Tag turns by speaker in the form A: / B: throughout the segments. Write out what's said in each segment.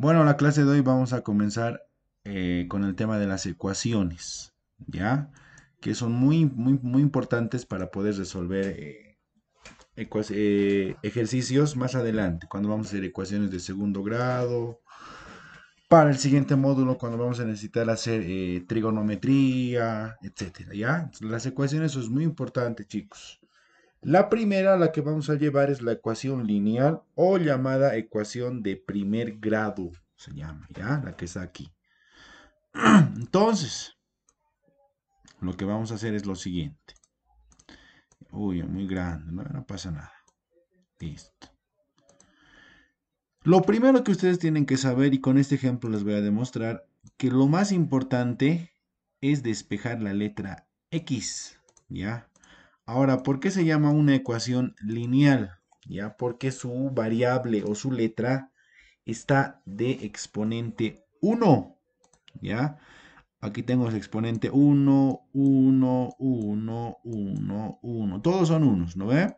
A: Bueno, la clase de hoy vamos a comenzar eh, con el tema de las ecuaciones, ¿ya? Que son muy, muy, muy importantes para poder resolver eh, eh, ejercicios más adelante, cuando vamos a hacer ecuaciones de segundo grado. Para el siguiente módulo, cuando vamos a necesitar hacer trigonometría, etcétera, ¿ya? Las ecuaciones son muy importantes, chicos. La primera la que vamos a llevar es la ecuación lineal o llamada ecuación de primer grado, se llama, ¿ya? La que está aquí. Entonces, lo que vamos a hacer es lo siguiente. Uy, muy grande, no, no pasa nada. Listo. Lo primero que ustedes tienen que saber, y con este ejemplo les voy a demostrar, que lo más importante es despejar la letra X, ¿ya? Ahora, ¿por qué se llama una ecuación lineal? Ya, porque su variable o su letra está de exponente 1. ¿Ya? Aquí tengo el exponente 1, 1, 1, 1, 1. Todos son unos, ¿no ve?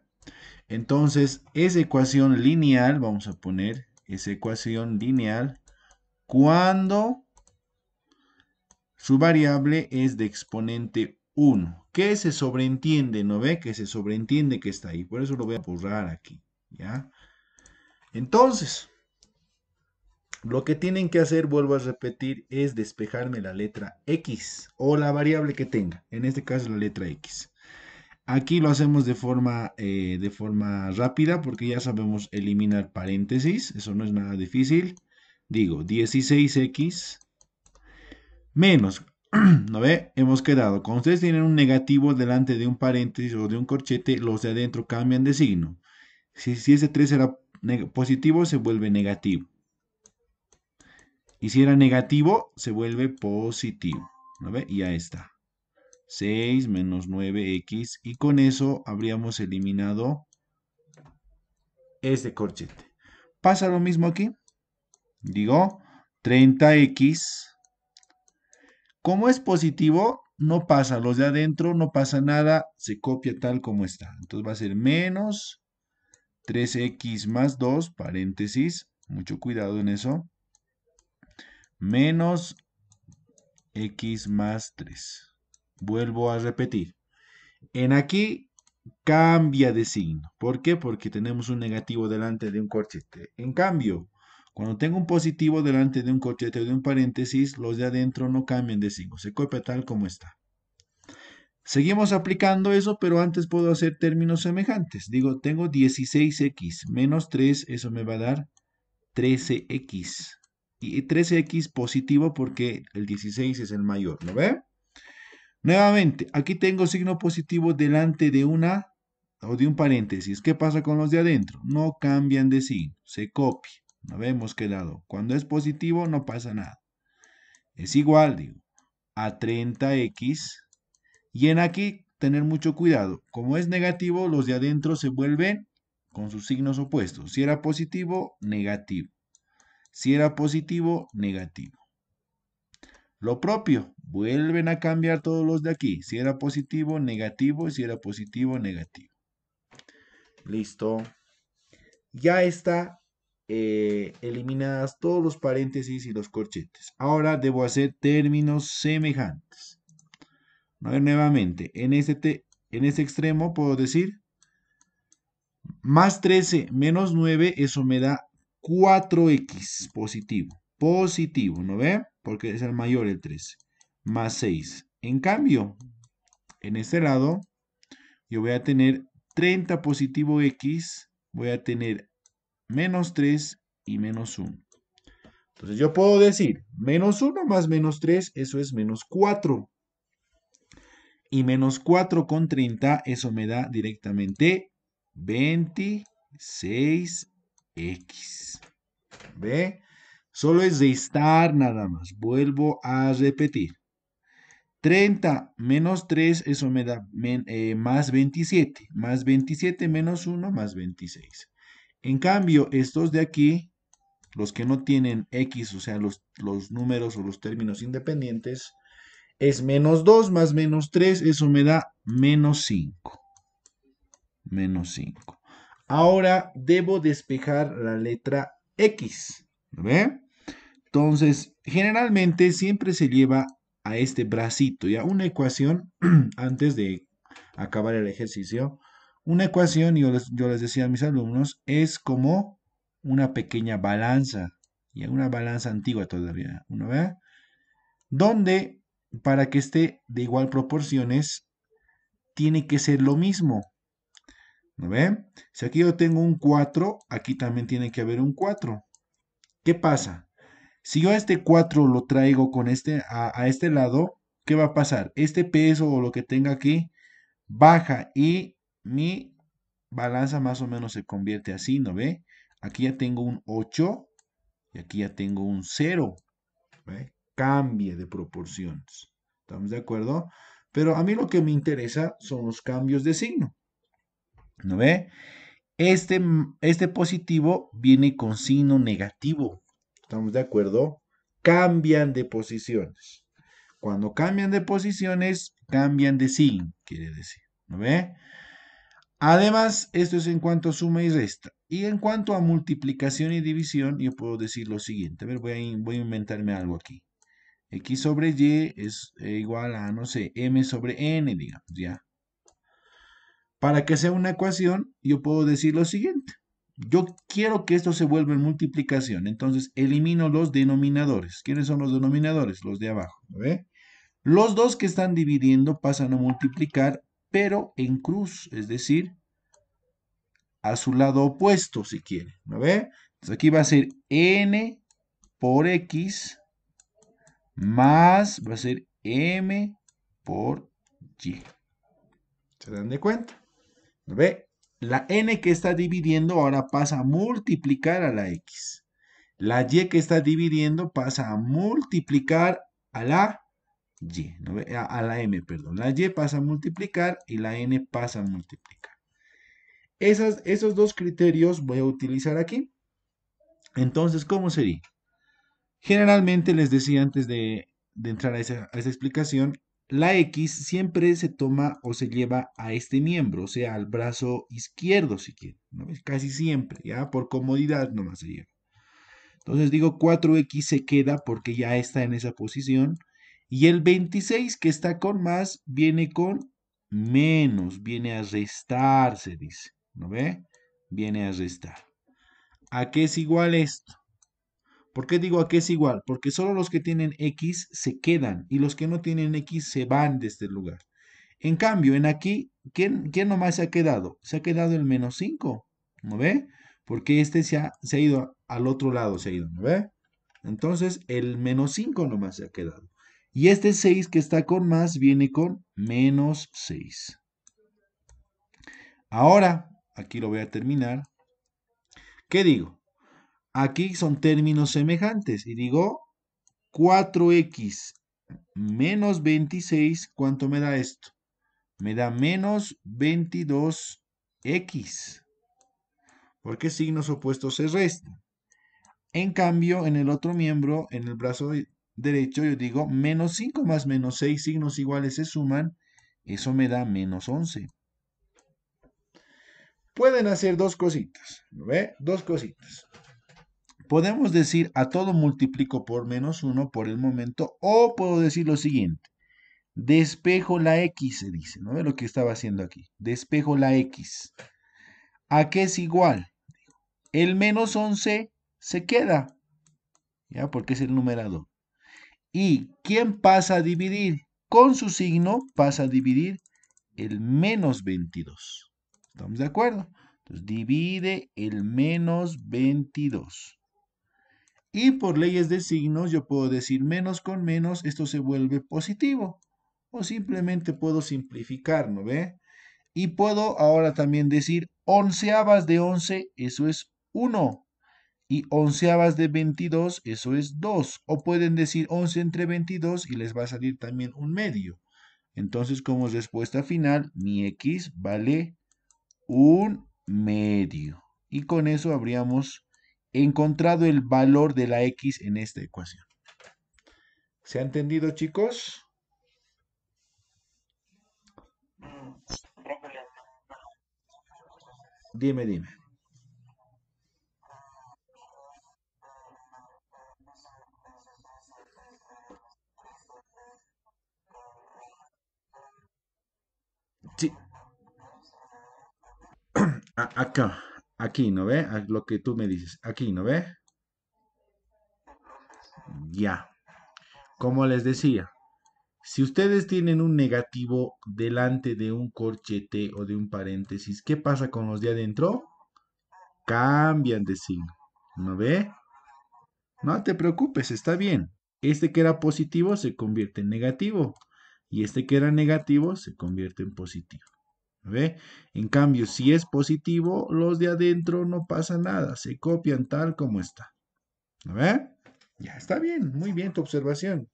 A: Entonces, esa ecuación lineal, vamos a poner esa ecuación lineal, cuando su variable es de exponente 1, 1. ¿Qué se sobreentiende? ¿No ve? Que se sobreentiende que está ahí. Por eso lo voy a borrar aquí. ¿Ya? Entonces, lo que tienen que hacer, vuelvo a repetir, es despejarme la letra X o la variable que tenga. En este caso, la letra X. Aquí lo hacemos de forma, eh, de forma rápida porque ya sabemos eliminar paréntesis. Eso no es nada difícil. Digo, 16x menos. ¿No ve? Hemos quedado. Cuando ustedes tienen un negativo delante de un paréntesis o de un corchete, los de adentro cambian de signo. Si, ese 3 era positivo, se vuelve negativo. Y si era negativo, se vuelve positivo. ¿No ve? Y ya está. 6 menos 9x. Y con eso habríamos eliminado este corchete. Pasa lo mismo aquí. Digo, 30x como es positivo, no pasa los de adentro, no pasa nada, se copia tal como está. Entonces va a ser menos 3x más 2, paréntesis, mucho cuidado en eso, menos x más 3. Vuelvo a repetir. En aquí cambia de signo. ¿Por qué? Porque tenemos un negativo delante de un corchete. En cambio, cuando tengo un positivo delante de un corchete o de un paréntesis, los de adentro no cambian de signo, se copia tal como está. Seguimos aplicando eso, pero antes puedo hacer términos semejantes. Digo, tengo 16x menos 3, eso me va a dar 13x. Y 13x positivo porque el 16 es el mayor, ¿no ve? Nuevamente, aquí tengo signo positivo delante de una o de un paréntesis. ¿Qué pasa con los de adentro? No cambian de signo, se copia. No vemos qué lado. Cuando es positivo no pasa nada. Es igual, digo, a 30x. Y en aquí tener mucho cuidado. Como es negativo, los de adentro se vuelven con sus signos opuestos. Si era positivo, negativo. Si era positivo, negativo. Lo propio, vuelven a cambiar todos los de aquí. Si era positivo, negativo. Si era positivo, negativo. Listo. Ya está eh, eliminadas todos los paréntesis y los corchetes. Ahora debo hacer términos semejantes. Nuevamente, en este, en este extremo puedo decir más 13 menos 9, eso me da 4x positivo. Positivo, ¿no ve? Porque es el mayor el 13. Más 6. En cambio, en este lado, yo voy a tener 30 positivo x, voy a tener menos 3 y menos 1. Entonces yo puedo decir menos 1 más menos 3, eso es menos 4. Y menos 4 con 30, eso me da directamente 26x. ¿Ve? Solo es restar nada más. Vuelvo a repetir. 30 menos 3, eso me da eh, más 27. Más 27 menos 1 más 26. En cambio, estos de aquí, los que no tienen x, o sea, los, los números o los términos independientes, es menos 2 más menos 3, eso me da menos 5. Menos 5. Ahora debo despejar la letra X. ¿Ve? Entonces, generalmente siempre se lleva a este bracito, ya una ecuación antes de acabar el ejercicio. Una ecuación, yo les, yo les decía a mis alumnos, es como una pequeña balanza, y una balanza antigua todavía, ¿no ve? Donde para que esté de igual proporciones, tiene que ser lo mismo. ¿No ve? Si aquí yo tengo un 4, aquí también tiene que haber un 4. ¿Qué pasa? Si yo a este 4 lo traigo con este, a, a este lado, ¿qué va a pasar? Este peso o lo que tenga aquí baja y mi balanza más o menos se convierte así, ¿no ve? Aquí ya tengo un 8 y aquí ya tengo un 0. ¿Ve? Cambie de proporciones. ¿Estamos de acuerdo? Pero a mí lo que me interesa son los cambios de signo. ¿No ve? Este, este positivo viene con signo negativo. ¿Estamos de acuerdo? Cambian de posiciones. Cuando cambian de posiciones, cambian de signo, quiere decir. ¿No ve? Además, esto es en cuanto a suma y resta. Y en cuanto a multiplicación y división, yo puedo decir lo siguiente. A ver, voy a, inventarme algo aquí. X sobre Y es eh, igual a, no sé, M sobre N, digamos, ya. Para que sea una ecuación, yo puedo decir lo siguiente. Yo quiero que esto se vuelva en multiplicación, entonces elimino los denominadores. ¿Quiénes son los denominadores? Los de abajo. Los dos que están dividiendo pasan a multiplicar pero en cruz, es decir, a su lado opuesto, si quiere. ¿No ve? Entonces aquí va a ser n por x más, va a ser m por y. ¿Se dan de cuenta? ¿No ve? La n que está dividiendo ahora pasa a multiplicar a la x. La y que está dividiendo pasa a multiplicar a la y, a, la M, perdón. La Y pasa a multiplicar y la N pasa a multiplicar. Esas, esos dos criterios voy a utilizar aquí. Entonces, ¿cómo sería? Generalmente, les decía antes de, entrar a esa, explicación, la X siempre se toma o se lleva a este miembro, o sea, al brazo izquierdo, si quieren. Casi siempre, ya por comodidad nomás se lleva. Entonces digo 4X se queda porque ya está en esa posición. Y el 26 que está con más viene con menos, viene a restar, se dice. ¿No ve? Viene a restar. ¿A qué es igual esto? ¿Por qué digo a qué es igual? Porque solo los que tienen X se quedan y los que no tienen X se van de este lugar. En cambio, en aquí, ¿quién, quién nomás se ha quedado? Se ha quedado el menos 5, ¿no ve? Porque este se ha, se ha ido al otro lado, se ha ido, ¿no ve? Entonces, el menos 5 nomás se ha quedado. Y este 6 que está con más viene con menos 6. Ahora, aquí lo voy a terminar. ¿Qué digo? Aquí son términos semejantes y digo 4x menos 26, ¿cuánto me da esto? Me da menos 22x. Porque signos opuestos se restan. En cambio, en el otro miembro, en el brazo derecho, yo digo menos 5 más menos 6 signos iguales se suman, eso me da menos 11. Pueden hacer dos cositas, ¿ve? Dos cositas. Podemos decir a todo multiplico por menos 1 por el momento, o puedo decir lo siguiente. Despejo la X, se dice, ¿no? ¿Ve lo que estaba haciendo aquí? Despejo la X. ¿A qué es igual? El menos 11 se queda, ¿ya? Porque es el numerador. Y ¿quién pasa a dividir? Con su signo pasa a dividir el menos 22. ¿Estamos de acuerdo? Entonces divide el menos 22. Y por leyes de signos yo puedo decir menos con menos, esto se vuelve positivo. O simplemente puedo simplificar, ¿no ve? Y puedo ahora también decir onceavas de 11, eso es 1 y onceavas de 22, eso es 2. O pueden decir 11 entre 22 y les va a salir también un medio. Entonces, como respuesta final, mi x vale un medio. Y con eso habríamos encontrado el valor de la x en esta ecuación. ¿Se ha entendido, chicos? Dime, dime. Acá, aquí, ¿no ve? Lo que tú me dices, aquí, ¿no ve? Ya. Como les decía, si ustedes tienen un negativo delante de un corchete o de un paréntesis, ¿qué pasa con los de adentro? Cambian de signo, ¿no ve? No te preocupes, está bien. Este que era positivo se convierte en negativo y este que era negativo se convierte en positivo. ¿Ve? En cambio, si es positivo, los de adentro no pasa nada, se copian tal como está. ¿Ve? Ya está bien, muy bien tu observación.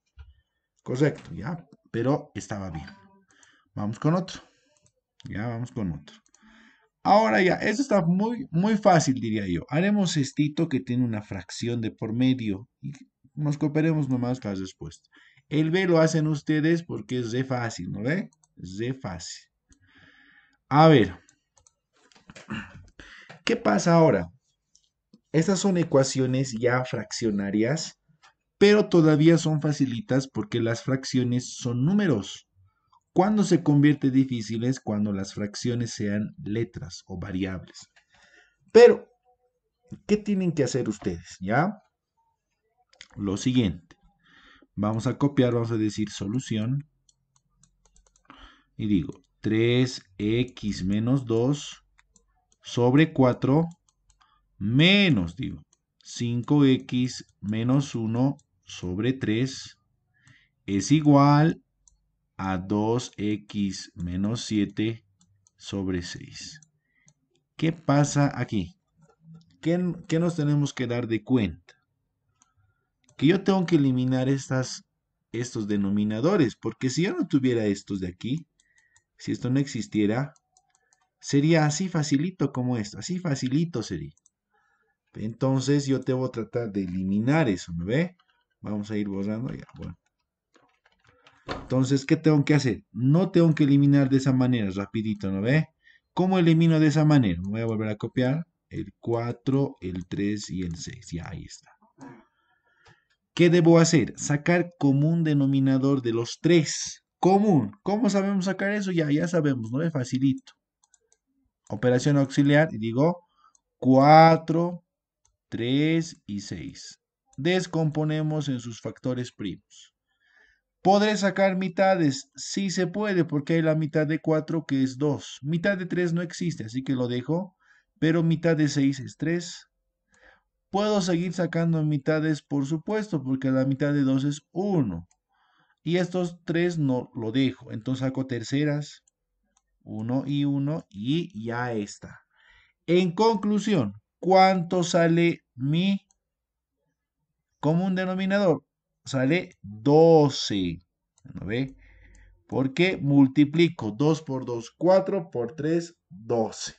A: Correcto, ya, pero estaba bien. Vamos con otro. Ya vamos con otro. Ahora ya, esto está muy, muy fácil, diría yo. Haremos estito que tiene una fracción de por medio y nos copiaremos nomás cada respuesta. El B lo hacen ustedes porque es de fácil, ¿no ve? Es de fácil. A ver. ¿Qué pasa ahora? Estas son ecuaciones ya fraccionarias, pero todavía son facilitas porque las fracciones son números. ¿Cuándo se convierte es Cuando las fracciones sean letras o variables. Pero, ¿qué tienen que hacer ustedes? ¿Ya? Lo siguiente. Vamos a copiar, vamos a decir solución. Y digo 3x menos 2 sobre 4 menos, digo, 5x menos 1 sobre 3 es igual a 2x menos 7 sobre 6. ¿Qué pasa aquí? ¿Qué, nos tenemos que dar de cuenta? que yo tengo que eliminar estos denominadores, porque si yo no tuviera estos de aquí, si esto no existiera, sería así facilito como esto, así facilito sería. Entonces yo debo tratar de eliminar eso, ¿no ve? Vamos a ir borrando ya, bueno. Entonces, ¿qué tengo que hacer? No tengo que eliminar de esa manera, rapidito, ¿no ve? ¿Cómo elimino de esa manera? Voy a volver a copiar el 4, el 3 y el 6. Ya, ahí está. ¿Qué debo hacer? Sacar común denominador de los tres. Común. ¿Cómo sabemos sacar eso? Ya, ya sabemos, ¿no? Es facilito. Operación auxiliar, y digo 4, 3 y 6. Descomponemos en sus factores primos. ¿Podré sacar mitades? Sí se puede, porque hay la mitad de 4 que es 2. Mitad de 3 no existe, así que lo dejo. Pero mitad de 6 es 3. Puedo seguir sacando mitades, por supuesto, porque la mitad de 2 es 1. Y estos 3 no lo dejo. Entonces saco terceras. 1 y 1 y ya está. En conclusión, ¿cuánto sale mi común denominador? Sale 12. ¿No ve? Porque multiplico 2 por 2, 4 por 3, 12.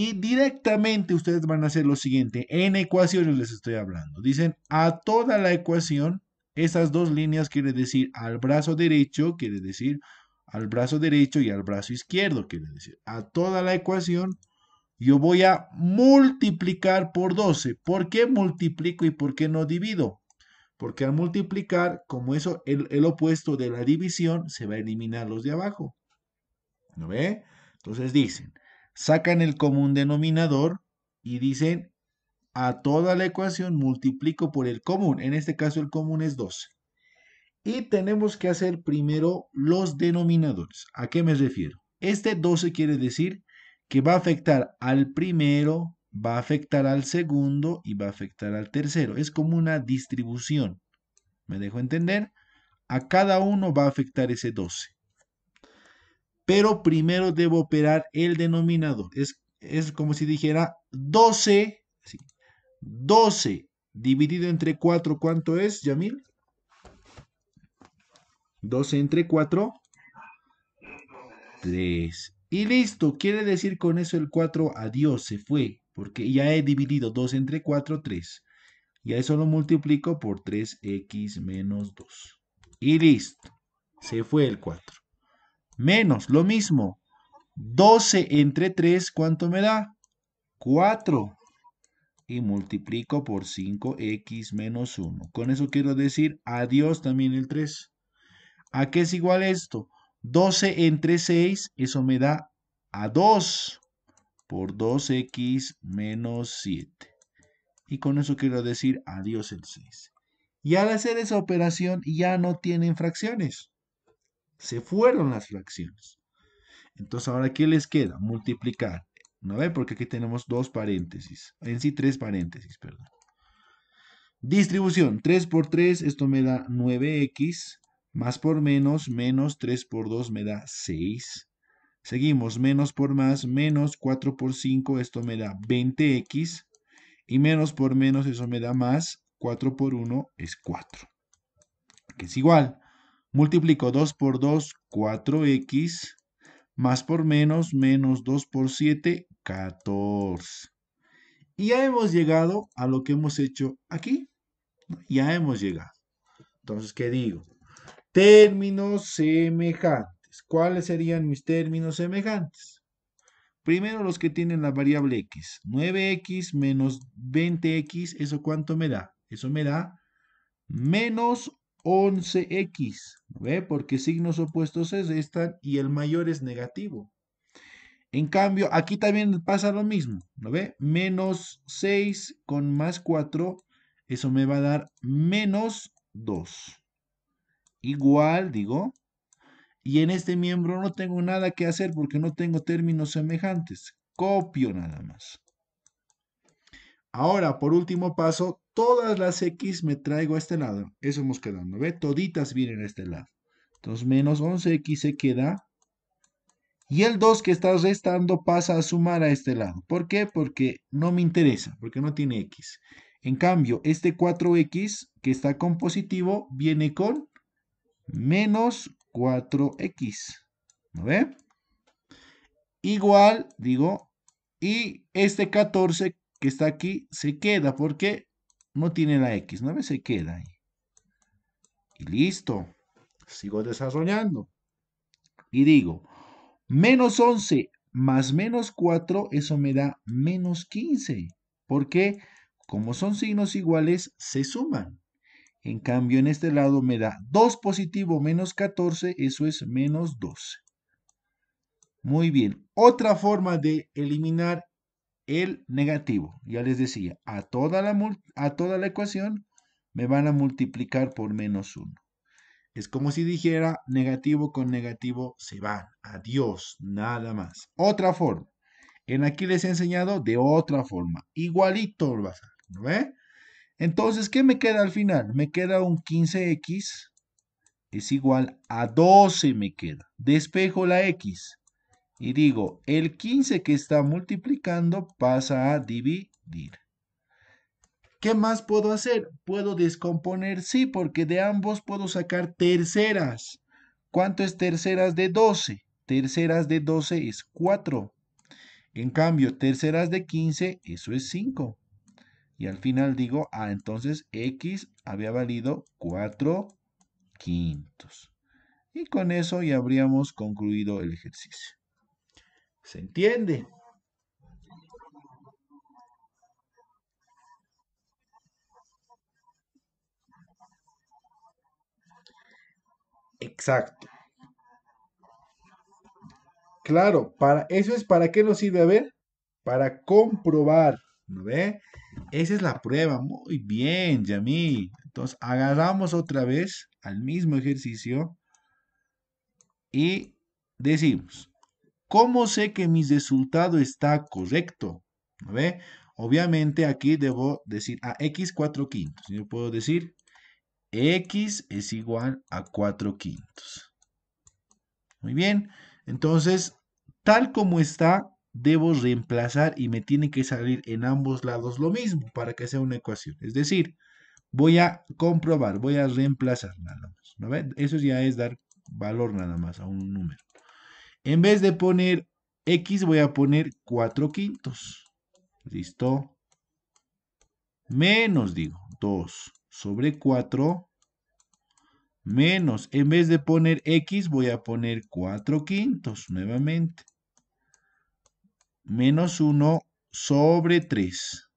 A: Y directamente ustedes van a hacer lo siguiente. En ecuaciones les estoy hablando. Dicen a toda la ecuación. Esas dos líneas quiere decir al brazo derecho, quiere decir al brazo derecho y al brazo izquierdo, quiere decir a toda la ecuación. Yo voy a multiplicar por 12. ¿Por qué multiplico y por qué no divido? Porque al multiplicar, como eso, el, el opuesto de la división, se va a eliminar los de abajo. ¿No ve? Entonces dicen, sacan el común denominador y dicen a toda la ecuación multiplico por el común. En este caso el común es 12. Y tenemos que hacer primero los denominadores. ¿A qué me refiero? Este 12 quiere decir que va a afectar al primero, va a afectar al segundo y va a afectar al tercero. Es como una distribución. ¿Me dejo entender? A cada uno va a afectar ese 12 pero primero debo operar el denominador. Es, es como si dijera 12, 12 dividido entre 4, ¿cuánto es, Yamil? 12 entre 4, 3. Y listo, quiere decir con eso el 4, adiós, se fue, porque ya he dividido 2 entre 4, 3. Y a eso lo multiplico por 3x menos 2. Y listo, se fue el 4 menos, lo mismo. 12 entre 3, ¿cuánto me da? 4. Y multiplico por 5x menos 1. Con eso quiero decir adiós también el 3. ¿A qué es igual esto? 12 entre 6, eso me da a 2 por 2x menos 7. Y con eso quiero decir adiós el 6. Y al hacer esa operación ya no tienen fracciones. Se fueron las fracciones. Entonces, ahora, ¿qué les queda? Multiplicar. ¿No ve? Porque aquí tenemos dos paréntesis. En sí, tres paréntesis, perdón. Distribución. 3 por 3, esto me da 9x. Más por menos, menos 3 por 2 me da 6. Seguimos, menos por más, menos 4 por 5, esto me da 20x. Y menos por menos, eso me da más. 4 por 1 es 4. Que es igual. Multiplico 2 por 2, 4x, más por menos, menos 2 por 7, 14. Y ya hemos llegado a lo que hemos hecho aquí. Ya hemos llegado. Entonces, ¿qué digo? Términos semejantes. ¿Cuáles serían mis términos semejantes? Primero los que tienen la variable x. 9x menos 20x, ¿eso cuánto me da? Eso me da menos 11x, ¿ve? Porque signos opuestos es están y el mayor es negativo. En cambio, aquí también pasa lo mismo, ¿no ve? Menos 6 con más 4, eso me va a dar menos 2. Igual, digo, y en este miembro no tengo nada que hacer porque no tengo términos semejantes. Copio nada más. Ahora, por último paso, todas las X me traigo a este lado. Eso hemos quedado, ¿no ve? Toditas vienen a este lado. Entonces, menos 11X se queda. Y el 2 que está restando pasa a sumar a este lado. ¿Por qué? Porque no me interesa, porque no tiene X. En cambio, este 4X que está con positivo viene con menos 4X. ¿No ve? Igual, digo, y este 14 que está aquí se queda. ¿Por qué? No tiene la X9, se queda ahí. Y listo. Sigo desarrollando. Y digo, menos 11 más menos 4, eso me da menos 15. Porque como son signos iguales, se suman. En cambio, en este lado me da 2 positivo menos 14, eso es menos 12. Muy bien. Otra forma de eliminar el negativo. Ya les decía, a toda la, a toda la ecuación me van a multiplicar por menos 1. Es como si dijera negativo con negativo se van. Adiós, nada más. Otra forma. En aquí les he enseñado de otra forma. Igualito lo vas a ¿Ve? Entonces, ¿qué me queda al final? Me queda un 15x es igual a 12 me queda. Despejo la x y digo, el 15 que está multiplicando pasa a dividir. ¿Qué más puedo hacer? Puedo descomponer, sí, porque de ambos puedo sacar terceras. ¿Cuánto es terceras de 12? Terceras de 12 es 4. En cambio, terceras de 15, eso es 5. Y al final digo, ah, entonces X había valido 4 quintos. Y con eso ya habríamos concluido el ejercicio. ¿Se entiende? Exacto. Claro, para eso es para qué nos sirve a ver, para comprobar, ¿no ve? Esa es la prueba. Muy bien, Yami. Entonces, agarramos otra vez al mismo ejercicio y decimos ¿Cómo sé que mi resultado está correcto? Obviamente aquí debo decir a x 4 quintos. Yo puedo decir x es igual a 4 quintos. Muy bien. Entonces, tal como está, debo reemplazar y me tiene que salir en ambos lados lo mismo para que sea una ecuación. Es decir, voy a comprobar, voy a reemplazar nada más. ¿no? Eso ya es dar valor nada más a un número. En vez de poner X, voy a poner 4 quintos. ¿Listo? Menos, digo, 2 sobre 4 menos. En vez de poner X, voy a poner 4 quintos nuevamente. Menos 1 sobre 3.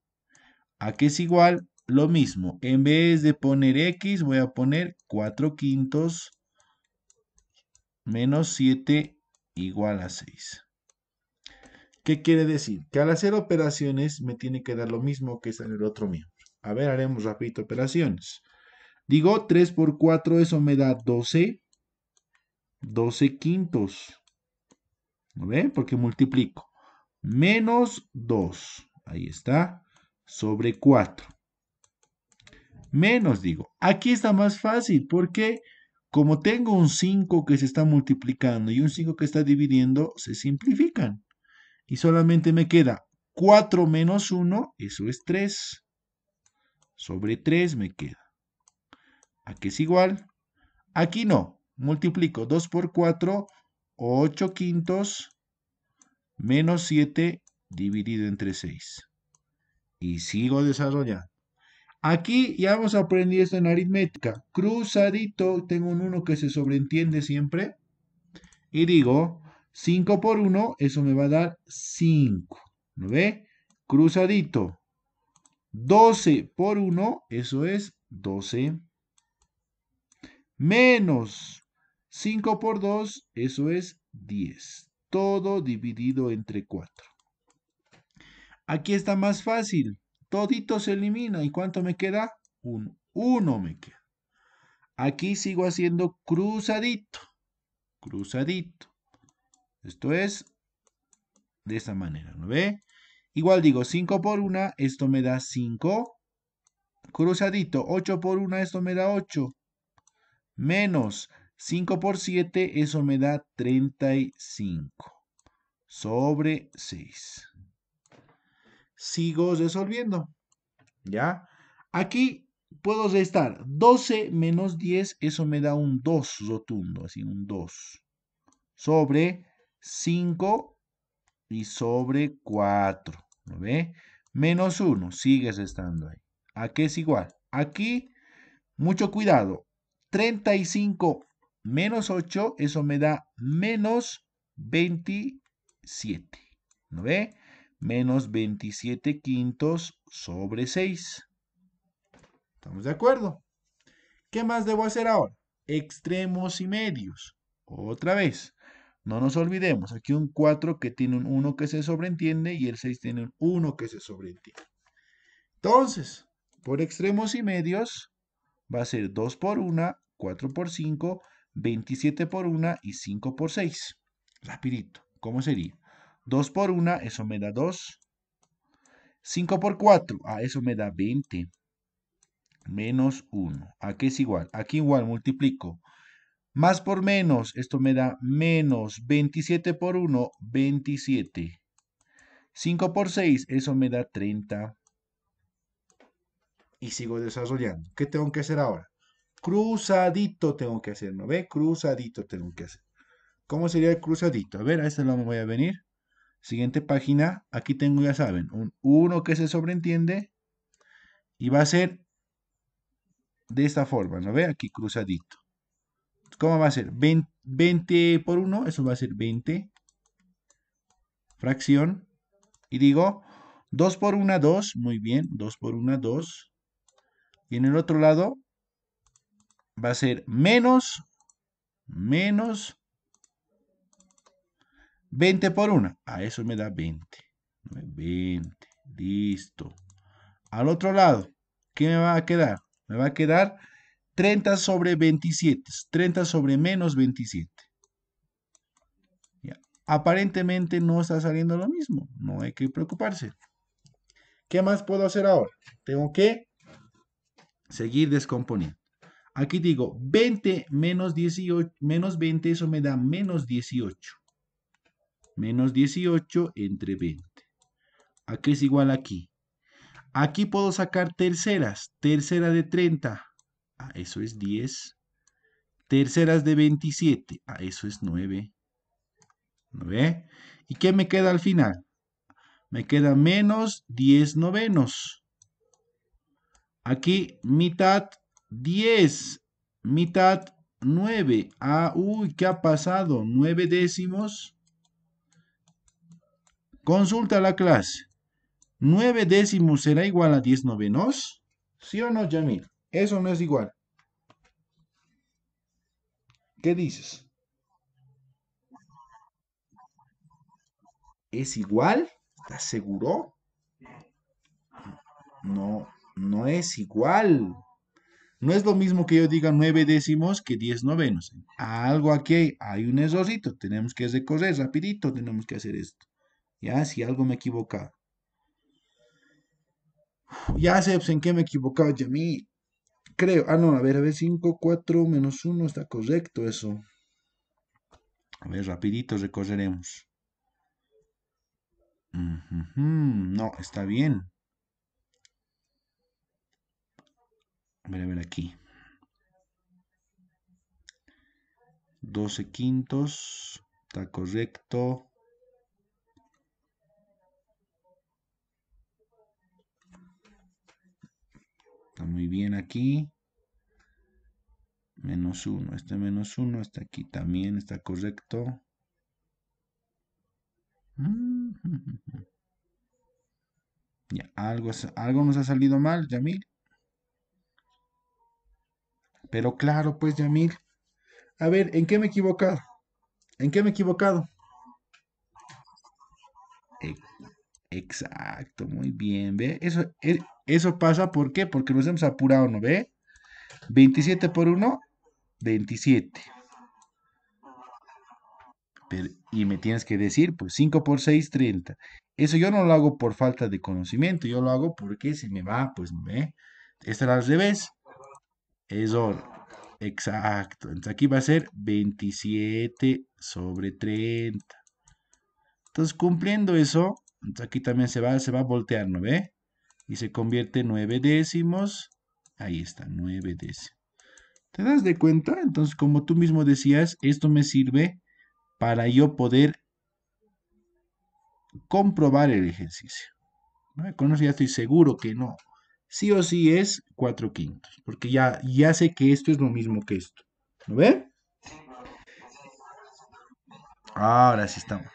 A: Aquí es igual lo mismo. En vez de poner X, voy a poner 4 quintos menos 7 igual a 6. ¿Qué quiere decir? Que al hacer operaciones me tiene que dar lo mismo que es en el otro miembro. A ver, haremos rapidito operaciones. Digo, 3 por 4, eso me da 12. 12 quintos. ¿No ven? Porque multiplico. Menos 2. Ahí está. Sobre 4. Menos, digo. Aquí está más fácil. ¿Por qué? Porque como tengo un 5 que se está multiplicando y un 5 que está dividiendo, se simplifican. Y solamente me queda 4 menos 1, eso es 3. Sobre 3 me queda. Aquí es igual. Aquí no. Multiplico 2 por 4, 8 quintos, menos 7 dividido entre 6. Y sigo desarrollando. Aquí ya vamos a aprendido esto en aritmética. Cruzadito, tengo un 1 que se sobreentiende siempre. Y digo, 5 por 1, eso me va a dar 5. ¿No ve? Cruzadito. 12 por 1, eso es 12. Menos 5 por 2, eso es 10. Todo dividido entre 4. Aquí está más fácil. Todito se elimina. ¿Y cuánto me queda? Un 1 me queda. Aquí sigo haciendo cruzadito. Cruzadito. Esto es de esta manera, ¿no ve? Igual digo 5 por 1, esto me da 5. Cruzadito, 8 por 1, esto me da 8. Menos 5 por 7, eso me da 35. Sobre 6 sigo resolviendo. ¿Ya? Aquí puedo restar 12 menos 10, eso me da un 2 rotundo, así un 2. Sobre 5 y sobre 4. ¿No ve? Menos 1, sigue restando ahí. Aquí es igual. Aquí, mucho cuidado. 35 menos 8, eso me da menos 27. ¿No ve? menos 27 quintos sobre 6. ¿Estamos de acuerdo? ¿Qué más debo hacer ahora? Extremos y medios. Otra vez. No nos olvidemos, aquí un 4 que tiene un 1 que se sobreentiende y el 6 tiene un 1 que se sobreentiende. Entonces, por extremos y medios va a ser 2 por 1, 4 por 5, 27 por 1 y 5 por 6. Rapidito, ¿cómo sería? 2 por 1, eso me da 2. 5 por 4, ah, eso me da 20. Menos 1. aquí es igual? Aquí igual, multiplico. Más por menos, esto me da menos 27 por 1, 27. 5 por 6, eso me da 30. Y sigo desarrollando. ¿Qué tengo que hacer ahora? Cruzadito tengo que hacer, ¿no ve? Cruzadito tengo que hacer. ¿Cómo sería el cruzadito? A ver, a este lado me voy a venir. Siguiente página, aquí tengo, ya saben, un 1 que se sobreentiende y va a ser de esta forma, ¿no ve? Aquí cruzadito. ¿Cómo va a ser? 20, por 1, eso va a ser 20. Fracción. Y digo, 2 por 1, 2. Muy bien, 2 por 1, 2. Y en el otro lado va a ser menos, menos 20 por 1. A eso me da 20. 20. Listo. Al otro lado, ¿qué me va a quedar? Me va a quedar 30 sobre 27. 30 sobre menos 27. Aparentemente no está saliendo lo mismo. No hay que preocuparse. ¿Qué más puedo hacer ahora? Tengo que seguir descomponiendo. Aquí digo 20 menos, 18, menos 20, eso me da menos 18 menos 18 entre 20. ¿A qué es igual aquí? Aquí puedo sacar terceras. Tercera de 30. Ah, eso es 10. Terceras de 27. Ah, eso es 9. ¿No ve? ¿Y qué me queda al final? Me queda menos 10 novenos. Aquí mitad 10. Mitad 9. Ah, uy, ¿qué ha pasado? 9 décimos Consulta la clase. ¿9 décimos será igual a 10 novenos? ¿Sí o no, Yamil? Eso no es igual. ¿Qué dices? ¿Es igual? ¿Te seguro? No, no es igual. No es lo mismo que yo diga nueve décimos que diez novenos. Algo aquí hay, un errorcito. Tenemos que recorrer rapidito, tenemos que hacer esto. ¿ya? Si algo me equivoca. Ya sé pues, en qué me he equivocado, ya mí creo. Ah, no, a ver, a ver, 5, 4 menos 1 está correcto eso. A ver, rapidito recorreremos. No, está bien. A ver, a ver aquí. 12 quintos. Está correcto. muy bien aquí. Menos uno Este menos uno está aquí también. Está correcto. Ya, algo, algo nos ha salido mal, Yamil. Pero claro, pues, Yamil. A ver, ¿en qué me he equivocado? ¿En qué me he equivocado? Exacto, muy bien, ¿ve? Eso, e, eso pasa, ¿por qué? Porque nos hemos apurado, ¿no ve? 27 por 1, 27. y me tienes que decir, pues 5 por 6, 30. Eso yo no lo hago por falta de conocimiento, yo lo hago porque se me va, pues me... Esta era al revés. Eso, exacto. Entonces aquí va a ser 27 sobre 30. Entonces cumpliendo eso, aquí también se va, se va a voltear, ¿no ve? Y se convierte en 9 décimos. Ahí está, nueve décimos. ¿Te das de cuenta? Entonces, como tú mismo decías, esto me sirve para yo poder comprobar el ejercicio. ¿no? Con eso ya estoy seguro que no. Sí o sí es 4 quintos, porque ya, ya sé que esto es lo mismo que esto. ¿No ve? Ahora sí estamos.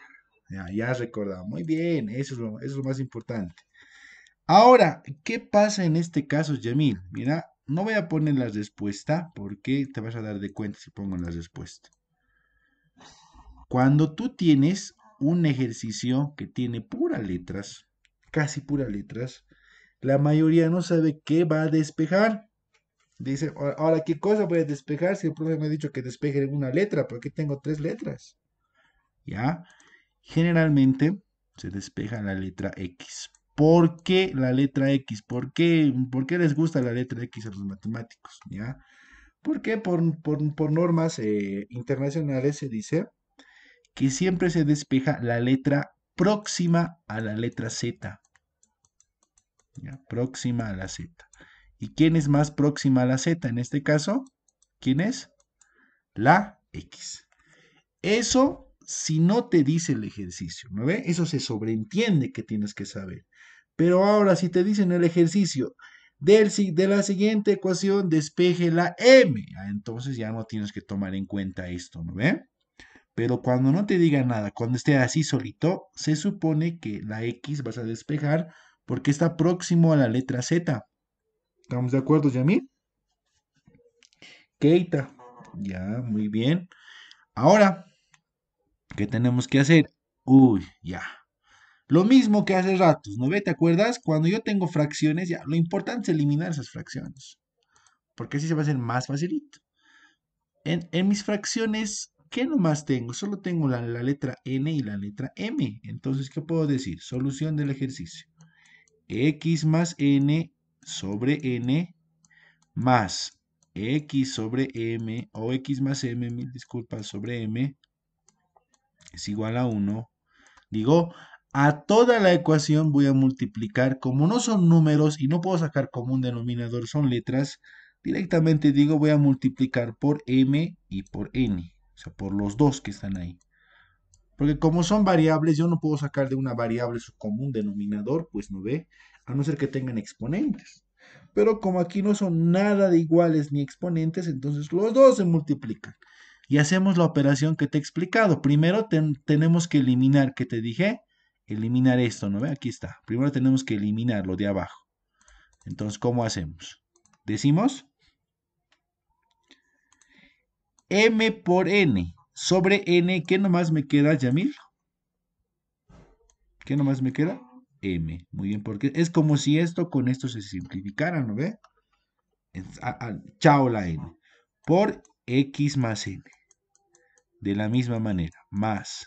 A: Ya, ya has recordado. Muy bien, eso es, lo, más importante. Ahora, ¿qué pasa en este caso, Yamil? Mira, no voy a poner la respuesta porque te vas a dar de cuenta si pongo la respuesta. Cuando tú tienes un ejercicio que tiene pura letras, casi pura letras, la mayoría no sabe qué va a despejar. Dice, ahora, ¿qué cosa voy a despejar si el problema me ha dicho que despeje una letra? porque tengo tres letras? ¿Ya? generalmente se despeja la letra X. ¿Por qué la letra X? ¿Por qué, les gusta la letra X a los matemáticos? ¿Ya? Porque por, por, por normas eh, internacionales se dice que siempre se despeja la letra próxima a la letra Z. Próxima a la Z. ¿Y quién es más próxima a la Z? En este caso, ¿quién es? La X. Eso si no te dice el ejercicio, ¿no ve? Eso se sobreentiende que tienes que saber. Pero ahora, si te dicen el ejercicio del, de la siguiente ecuación, despeje la m, ah, entonces ya no tienes que tomar en cuenta esto, ¿no ve? Pero cuando no te diga nada, cuando esté así solito, se supone que la x vas a despejar porque está próximo a la letra z. ¿Estamos de acuerdo, Yamil? Keita. Ya, muy bien. Ahora, ¿Qué tenemos que hacer? Uy, ya. Lo mismo que hace ratos, ¿no ve? ¿Te acuerdas? Cuando yo tengo fracciones, ya, lo importante es eliminar esas fracciones. Porque así se va a hacer más facilito. En, mis fracciones, ¿qué nomás tengo? Solo tengo la, la letra n y la letra m. Entonces, ¿qué puedo decir? Solución del ejercicio. x más n sobre n más x sobre m, o x más m, mil disculpas, sobre m, es igual a 1, digo, a toda la ecuación voy a multiplicar, como no son números y no puedo sacar como un denominador, son letras, directamente digo voy a multiplicar por m y por n, o sea, por los dos que están ahí. Porque como son variables, yo no puedo sacar de una variable su común denominador, pues no ve, a no ser que tengan exponentes. Pero como aquí no son nada de iguales ni exponentes, entonces los dos se multiplican y hacemos la operación que te he explicado. Primero tenemos que eliminar, que te dije, eliminar esto, ¿no? ¿Ve? Aquí está. Primero tenemos que eliminar lo de abajo. Entonces, ¿cómo hacemos? Decimos m por n sobre n, ¿qué nomás me queda, Yamil? ¿Qué nomás me queda? m. Muy bien, porque es como si esto con esto se simplificara, ¿no ve? chao la n. Por x más n de la misma manera, más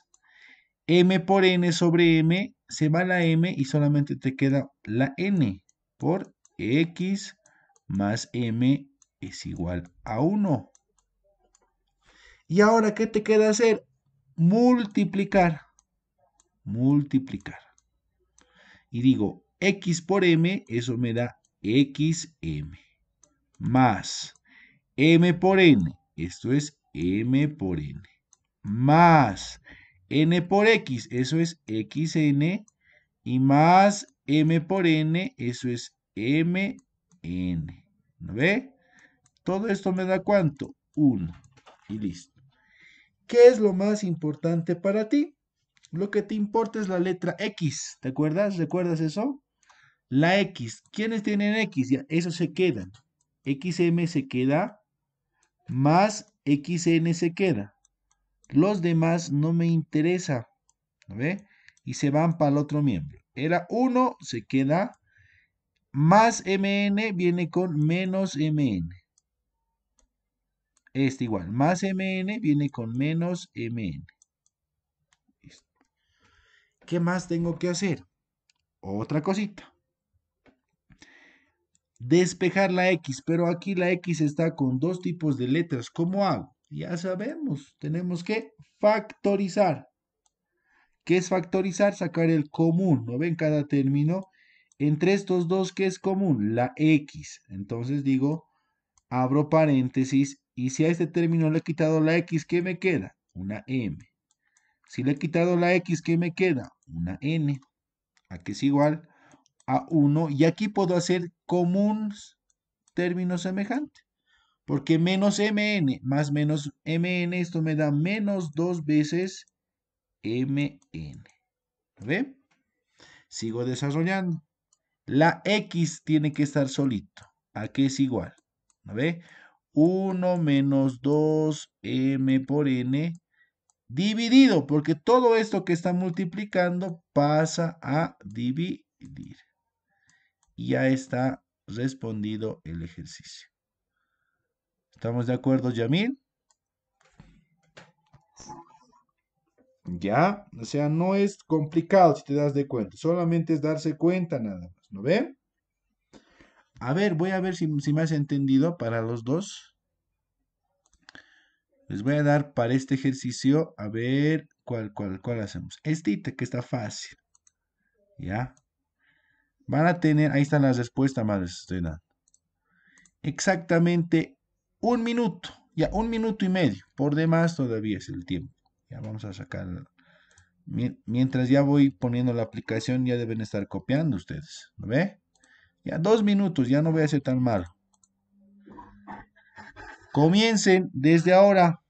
A: m por n sobre m, se va la m y solamente te queda la n por x más m es igual a 1. Y ahora, ¿qué te queda hacer? Multiplicar. Multiplicar. Y digo, x por m, eso me da xm. Más m por n, esto es m por n más n por x, eso es xn, y más m por n, eso es mn. ¿No ve? Todo esto me da cuánto? 1. Y listo. ¿Qué es lo más importante para ti? Lo que te importa es la letra X. ¿Te acuerdas? ¿Recuerdas eso? La X. ¿Quiénes tienen X? Ya, eso se quedan. XM se queda. Más XN se queda. Los demás no me interesa. ¿Ve? Y se van para el otro miembro. Era 1, se queda. Más MN viene con menos MN. Este igual. Más MN viene con menos MN. ¿Qué más tengo que hacer? Otra cosita. Despejar la X, pero aquí la X está con dos tipos de letras. ¿Cómo hago? Ya sabemos, tenemos que factorizar. ¿Qué es factorizar? Sacar el común, ¿no ven? Cada término entre estos dos ¿qué es común, la X. Entonces digo, abro paréntesis, y si a este término le he quitado la X, ¿qué me queda? Una M. Si le he quitado la X, ¿qué me queda? Una N. Aquí es igual a 1, y aquí puedo hacer común términos semejantes. Porque menos mn más menos mn, esto me da menos dos veces mn. ¿Ve? Sigo desarrollando. La x tiene que estar solito. ¿A qué es igual? ¿Ve? 1 menos 2m por n dividido, porque todo esto que está multiplicando pasa a dividir. Ya está respondido el ejercicio. ¿Estamos de acuerdo, Yamil? Ya, o sea, no es complicado si te das de cuenta, solamente es darse cuenta nada más, ¿no ven? A ver, voy a ver si, si me has entendido para los dos. Les voy a dar para este ejercicio, a ver, ¿cuál, hacemos? Este e que está fácil, ¿ya? Van a tener, ahí están las respuestas, madres, estoy dando. Exactamente un minuto, ya un minuto y medio, por demás todavía es el tiempo. Ya vamos a sacar, mientras ya voy poniendo la aplicación, ya deben estar copiando ustedes, ve? Ya dos minutos, ya no voy a ser tan malo. Comiencen desde ahora.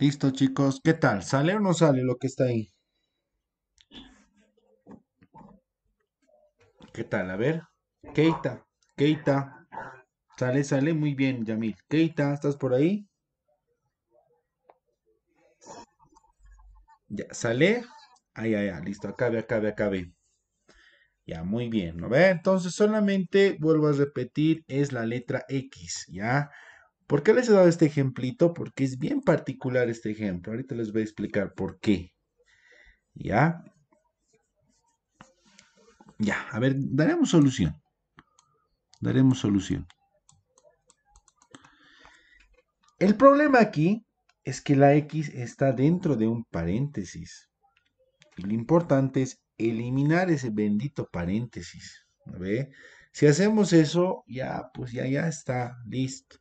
A: Listo, chicos. ¿Qué tal? ¿Sale o no sale lo que está ahí? ¿Qué tal? A ver. Keita, Keita. Sale, sale. Muy bien, Yamil. Keita, ¿estás por ahí? Ya, sale. Ahí, ahí, ahí. Listo. Acabe, acabe, acabe. Ya, muy bien. ¿no? ¿Ve? Entonces, solamente vuelvo a repetir, es la letra X, ¿ya? ¿Por qué les he dado este ejemplito? Porque es bien particular este ejemplo. Ahorita les voy a explicar por qué. ¿Ya? Ya, a ver, daremos solución. Daremos solución. El problema aquí es que la X está dentro de un paréntesis. Y lo importante es eliminar ese bendito paréntesis. ¿Ve? Si hacemos eso, ya, pues ya, ya está, listo.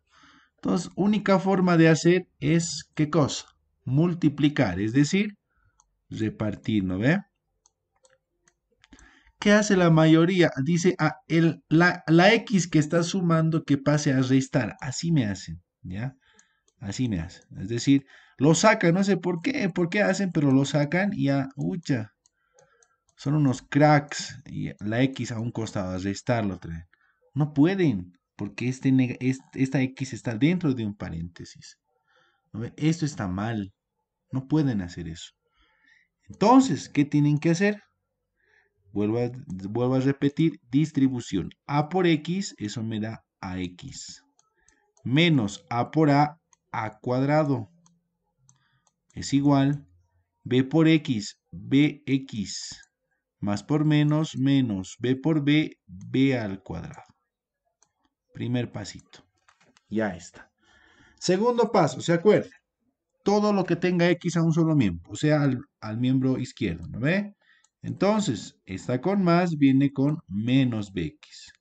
A: Entonces, única forma de hacer es, ¿qué cosa? Multiplicar, es decir, repartir, ¿no ve? ¿Qué hace la mayoría? Dice a ah, el, la, la, X que está sumando que pase a restar. Así me hacen, ¿ya? Así me hacen. Es decir, lo sacan, no sé por qué, por qué hacen, pero lo sacan y a, ucha, son unos cracks. Y la X a un costado, a restar lo traen. No pueden, porque este, esta X está dentro de un paréntesis. Esto está mal. No pueden hacer eso. Entonces, ¿qué tienen que hacer? Vuelvo a, a repetir, distribución A por X, eso me da AX. Menos A por A, A cuadrado. Es igual, B por X, BX. Más por menos, menos. B por B, B al cuadrado. Primer pasito. Ya está. Segundo paso, ¿se acuerda? Todo lo que tenga X a un solo miembro, o sea, al, al miembro izquierdo, ¿no ve? Entonces, esta con más viene con menos bx.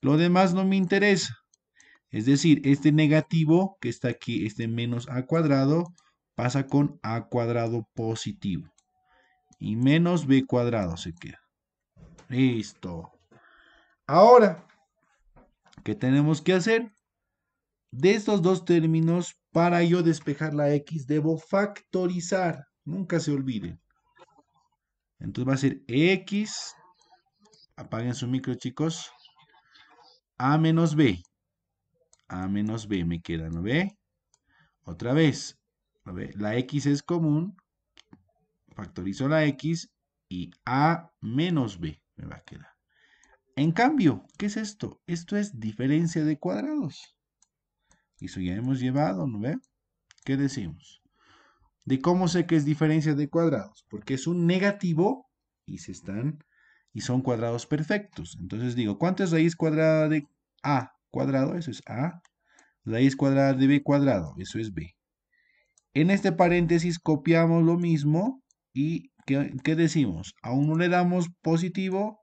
A: Lo demás no me interesa. Es decir, este negativo que está aquí, este menos a cuadrado, pasa con a cuadrado positivo. Y menos b cuadrado se queda. Listo. Ahora, ¿qué tenemos que hacer? De estos dos términos, para yo despejar la x, debo factorizar. Nunca se olviden. Entonces va a ser X, apaguen su micro chicos, A menos B. A menos B me queda, ¿no ve? Otra vez, la X es común, factorizo la X y A menos B me va a quedar. En cambio, ¿qué es esto? Esto es diferencia de cuadrados. Y eso ya hemos llevado, ¿no ve? ¿Qué decimos? ¿De cómo sé que es diferencia de cuadrados? Porque es un negativo y se están y son cuadrados perfectos. Entonces digo, ¿cuánto es raíz cuadrada de A cuadrado? Eso es A. Raíz cuadrada de B cuadrado, eso es B. En este paréntesis copiamos lo mismo y ¿qué, qué decimos? A uno le damos positivo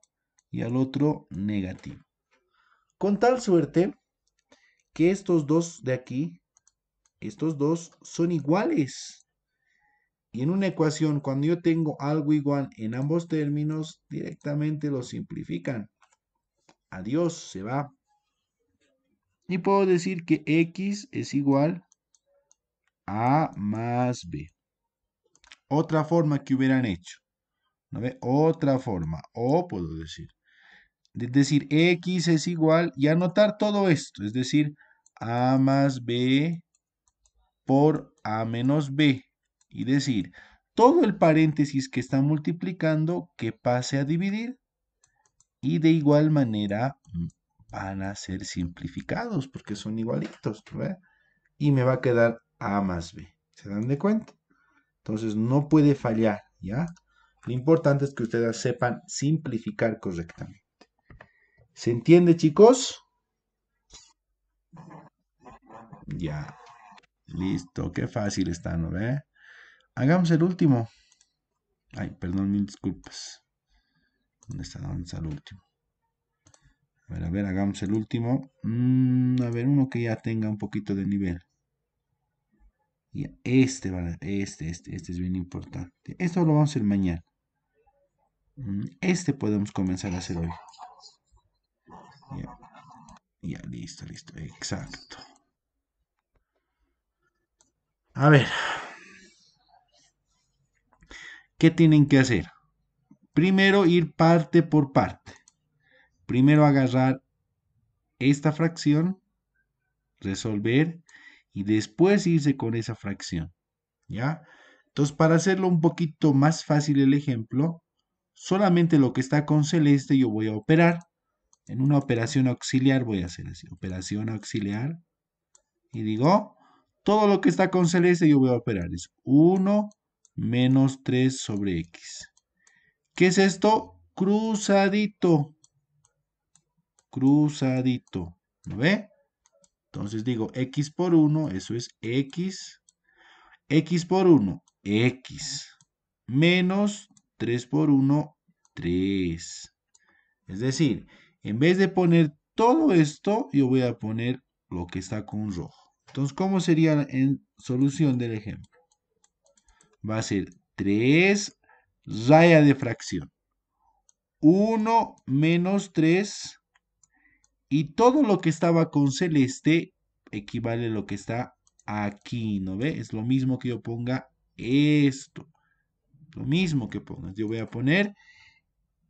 A: y al otro negativo. Con tal suerte que estos dos de aquí, estos dos son iguales. Y en una ecuación, cuando yo tengo algo igual en ambos términos, directamente lo simplifican. Adiós, se va. Y puedo decir que x es igual a más b. Otra forma que hubieran hecho. ¿no ve? Otra forma. O puedo decir. Es decir, x es igual. Y anotar todo esto. Es decir, a más b por a menos b y decir todo el paréntesis que está multiplicando que pase a dividir y de igual manera mm, van a ser simplificados porque son igualitos, Y me va a quedar A más B, ¿se dan de cuenta? Entonces no puede fallar, ¿ya? Lo importante es que ustedes sepan simplificar correctamente. ¿Se entiende, chicos? Ya. Listo, qué fácil está, ¿no ve? Hagamos el último. Ay, perdón, mil disculpas. ¿Dónde está? ¿Dónde el último? A ver, a ver, hagamos el último. Mm, a ver, uno que ya tenga un poquito de nivel. Ya, este, este, este, este es bien importante. Esto lo vamos a hacer mañana. Mm, este podemos comenzar a hacer hoy. ya listo, listo. Exacto. A ver, ¿qué tienen que hacer? Primero ir parte por parte. Primero agarrar esta fracción, resolver y después irse con esa fracción. ¿Ya? Entonces, para hacerlo un poquito más fácil el ejemplo, solamente lo que está con celeste yo voy a operar. En una operación auxiliar voy a hacer así, operación auxiliar. Y digo, todo lo que está con celeste yo voy a operar. Es 1, menos 3 sobre x. ¿Qué es esto? Cruzadito. Cruzadito. ¿No ve? Entonces digo x por 1, eso es x. x por 1, x. Menos 3 por 1, 3. Es decir, en vez de poner todo esto, yo voy a poner lo que está con rojo. Entonces, ¿cómo sería en solución del ejemplo? va a ser 3 raya de fracción. 1 menos 3 y todo lo que estaba con celeste equivale a lo que está aquí, ¿no ve? Es lo mismo que yo ponga esto. Lo mismo que pongas. Yo voy a poner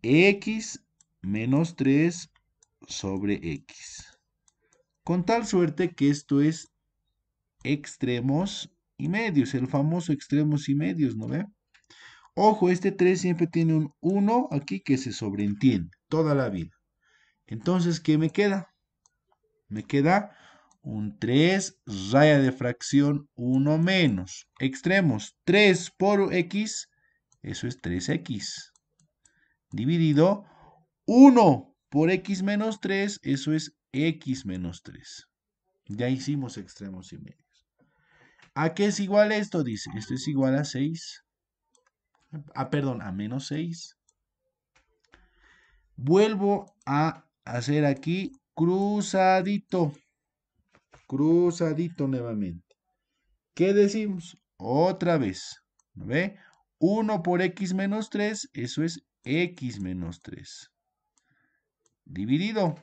A: x menos 3 sobre x. Con tal suerte que esto es extremos y medios, el famoso extremos y medios, ¿no ve? Ojo, este 3 siempre tiene un 1 aquí que se sobreentiende toda la vida. Entonces, ¿qué me queda? Me queda un 3 raya de fracción 1 menos. Extremos 3 por x, eso es 3x. Dividido 1 por x menos 3, eso es x menos 3. Ya hicimos extremos y medios. ¿A qué es igual esto? Dice, esto es igual a 6. Ah, perdón, a menos 6. Vuelvo a hacer aquí cruzadito. Cruzadito nuevamente. ¿Qué decimos? Otra vez. ¿Ve? 1 por x menos 3, eso es x menos 3. Dividido.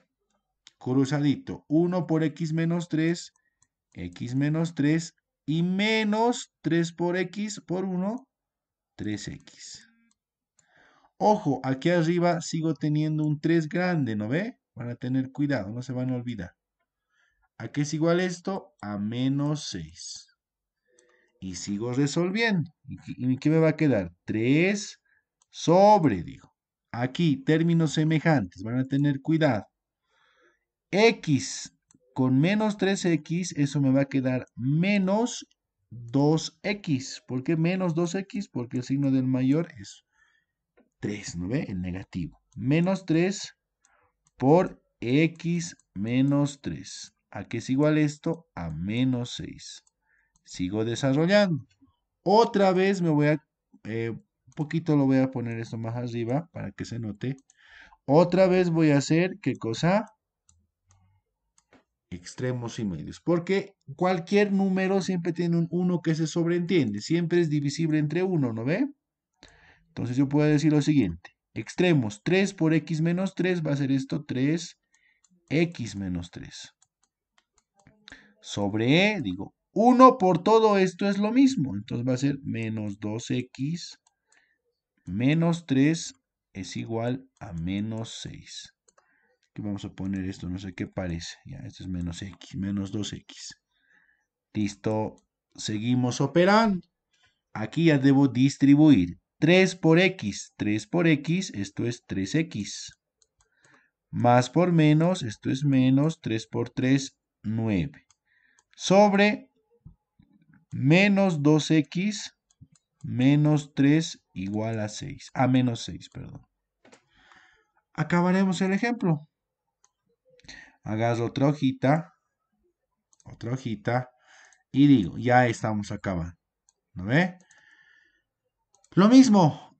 A: Cruzadito. 1 por x menos 3, x menos 3, y menos 3 por x por 1, 3x. Ojo, aquí arriba sigo teniendo un 3 grande, ¿no ve? Van a tener cuidado, no se van a olvidar. ¿A qué es igual esto? A menos 6. Y sigo resolviendo. ¿Y qué me va a quedar? 3 sobre, digo. Aquí, términos semejantes, van a tener cuidado. X con menos 3x, eso me va a quedar menos 2x. ¿Por qué menos 2x? Porque el signo del mayor es 3, ¿no ve? El negativo. Menos 3 por x menos 3. ¿A qué es igual esto? A menos 6. Sigo desarrollando. Otra vez me voy a... Eh, un poquito lo voy a poner esto más arriba para que se note. Otra vez voy a hacer, ¿qué cosa? extremos y medios. Porque cualquier número siempre tiene un 1 que se sobreentiende. Siempre es divisible entre 1, ¿no ve? Entonces yo puedo decir lo siguiente. Extremos, 3 por x menos 3 va a ser esto, 3x menos 3. Sobre, e, digo, 1 por todo esto es lo mismo. Entonces va a ser menos 2x menos 3 es igual a menos 6 que vamos a poner esto, no sé qué parece, ya, esto es menos x, menos 2x. Listo, seguimos operando. Aquí ya debo distribuir 3 por x, 3 por x, esto es 3x. Más por menos, esto es menos, 3 por 3, 9. Sobre menos 2x, menos 3 igual a 6, a ah, menos 6, perdón. Acabaremos el ejemplo. Agarro otra hojita. Otra hojita. Y digo, ya estamos acabando. ¿No ve? Lo mismo.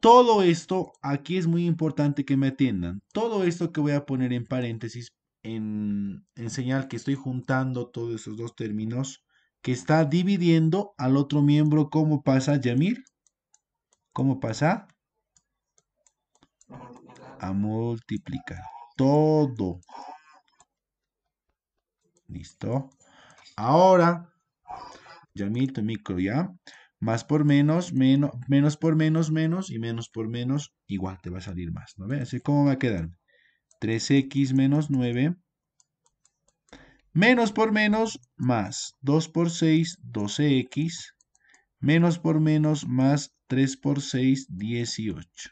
A: Todo esto, aquí es muy importante que me atiendan. Todo esto que voy a poner en paréntesis, en, en señal que estoy juntando todos esos dos términos, que está dividiendo al otro miembro. ¿Cómo pasa, Yamir? ¿Cómo pasa? A multiplicar. Todo, Listo. Ahora, ya tu micro, ¿ya? Más por menos, menos, menos por menos, menos y menos por menos, igual te va a salir más, ¿no ves? Así cómo va a quedar. 3x menos 9. Menos por menos, más. 2 por 6, 12x. Menos por menos, más 3 por 6, 18.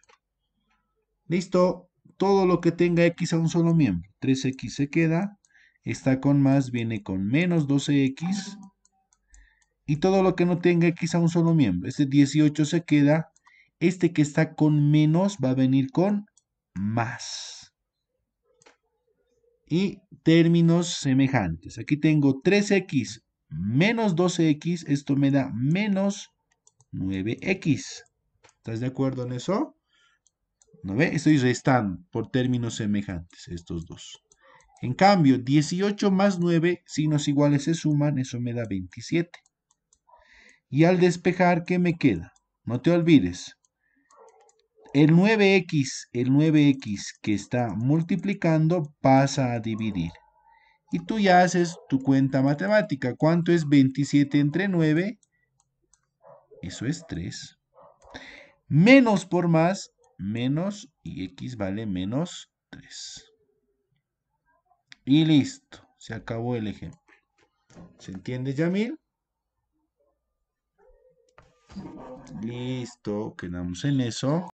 A: Listo. Todo lo que tenga x a un solo miembro. 3x se queda está con más, viene con menos 12x. Y todo lo que no tenga x a un solo miembro. Este 18 se queda. Este que está con menos va a venir con más. Y términos semejantes. Aquí tengo 3x menos 12x. Esto me da menos 9x. ¿Estás de acuerdo en eso? ¿No ve? Estoy restando por términos semejantes estos dos. En cambio, 18 más 9 signos iguales se suman, eso me da 27. Y al despejar, ¿qué me queda? No te olvides, el 9x, el 9x que está multiplicando pasa a dividir. Y tú ya haces tu cuenta matemática. ¿Cuánto es 27 entre 9? Eso es 3. Menos por más, menos, y x vale menos 3. Y listo, se acabó el ejemplo. ¿Se entiende, Yamil? Listo, quedamos en eso.